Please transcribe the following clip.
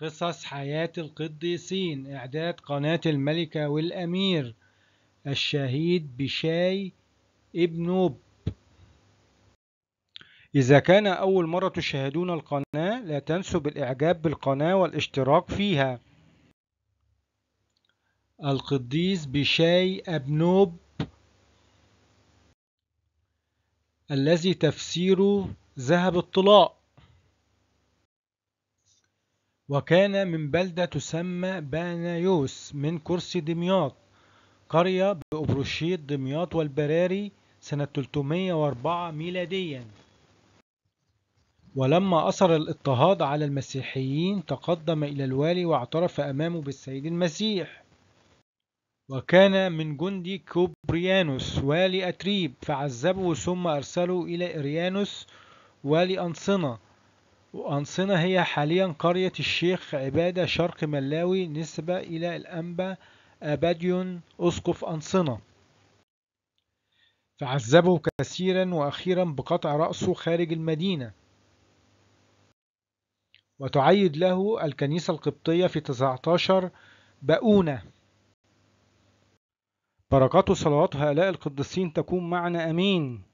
قصص حياة القديسين إعداد قناة الملكة والأمير الشهيد بشاي ابنوب إذا كان أول مرة تشاهدون القناة لا تنسوا بالإعجاب بالقناة والاشتراك فيها القديس بشاي أبنوب الذي تفسيره ذهب الطلاء وكان من بلدة تسمى بانيوس من كرسي دمياط قرية بأبروشيط دمياط والبراري سنة 304 ميلاديا ولما أثر الاضطهاد على المسيحيين تقدم إلى الوالي واعترف أمامه بالسيد المسيح وكان من جندي كوبريانوس والي أتريب فعذبه ثم أرسله إلى إريانوس والي أنصنة وأنصنة هي حاليا قرية الشيخ عبادة شرق ملاوي نسبة إلى الأنبا أباديون أسقف أنصنة فعذبه كثيرا وأخيرا بقطع رأسه خارج المدينة وتعيد له الكنيسة القبطية في 19 بؤونة بركات صلوات هؤلاء القديسين تكون معنا أمين